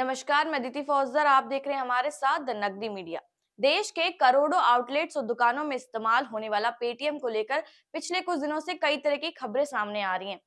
नमस्कार मैं दीति फौजदार आप देख रहे हैं हमारे साथ द नकदी मीडिया देश के करोड़ों आउटलेट्स और दुकानों में इस्तेमाल होने वाला पेटीएम को लेकर पिछले कुछ दिनों से कई तरह की खबरें सामने आ रही हैं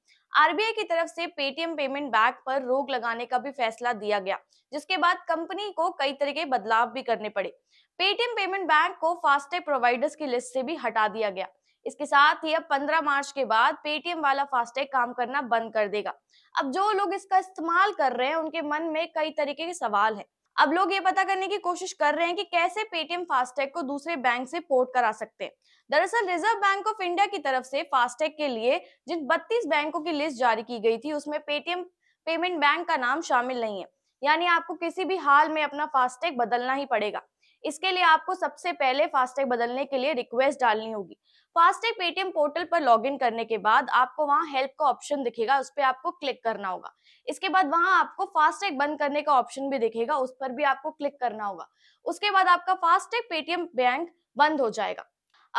आरबीआई की तरफ से पेटीएम पेमेंट बैंक पर रोक लगाने का भी फैसला दिया गया जिसके बाद कंपनी को कई तरह के बदलाव भी करने पड़े पेटीएम पेमेंट बैंक को फास्टैग प्रोवाइडर्स की लिस्ट से भी हटा दिया गया इसके साथ ही अब 15 मार्च के बाद पेटीएम वाला फास्टैग काम करना बंद कर देगा अब जो लोग इसका इस्तेमाल कर रहे हैं उनके मन में कई तरीके के सवाल हैं अब लोग ये पता करने की कोशिश कर रहे हैं कि कैसे पेटीएम फास्टैग को दूसरे बैंक से पोर्ट करा सकते हैं दरअसल रिजर्व बैंक ऑफ इंडिया की तरफ से फास्टैग के लिए जिन 32 बैंकों की लिस्ट जारी की गई थी उसमें पेटीएम पेमेंट बैंक का नाम शामिल नहीं है यानी आपको किसी भी हाल में अपना फास्टैग बदलना ही पड़ेगा इसके लिए आपको सबसे पहले फास्टैग बदलने के लिए रिक्वेस्ट डालनी होगी फास्टैग पेटीएम पोर्टल पर लॉगिन करने के बाद आपको वहाँ हेल्प का ऑप्शन दिखेगा उस पर आपको क्लिक करना होगा इसके बाद वहाँ आपको फास्टैग बंद करने का ऑप्शन भी दिखेगा उस पर भी आपको क्लिक करना होगा उसके बाद आपका फास्टैग पेटीएम बैंक बंद हो जाएगा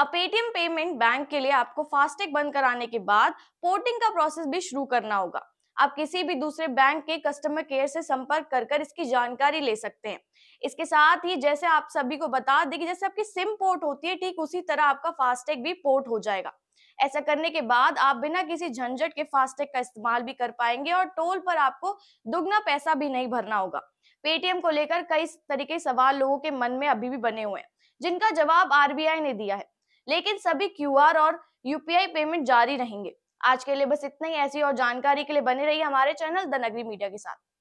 अब पेटीएम पेमेंट बैंक के लिए आपको फास्टैग बंद कराने के बाद पोर्टिंग का प्रोसेस भी शुरू करना होगा आप किसी भी दूसरे बैंक के कस्टमर केयर से संपर्क कर कर इसकी जानकारी ले सकते हैं इसके साथ ही जैसे आप सभी को बता दें कि जैसे आपकी सिम पोर्ट होती है ठीक उसी तरह आपका फास्टैग भी पोर्ट हो जाएगा ऐसा करने के बाद आप बिना किसी झंझट के फास्टैग का इस्तेमाल भी कर पाएंगे और टोल पर आपको दुगना पैसा भी नहीं भरना होगा पेटीएम को लेकर कई तरीके सवाल लोगों के मन में अभी भी बने हुए हैं जिनका जवाब आरबीआई ने दिया है लेकिन सभी क्यूआर और यूपीआई पेमेंट जारी रहेंगे आज के लिए बस इतना ही ऐसी और जानकारी के लिए बने रहिए हमारे चैनल द नगरी मीडिया के साथ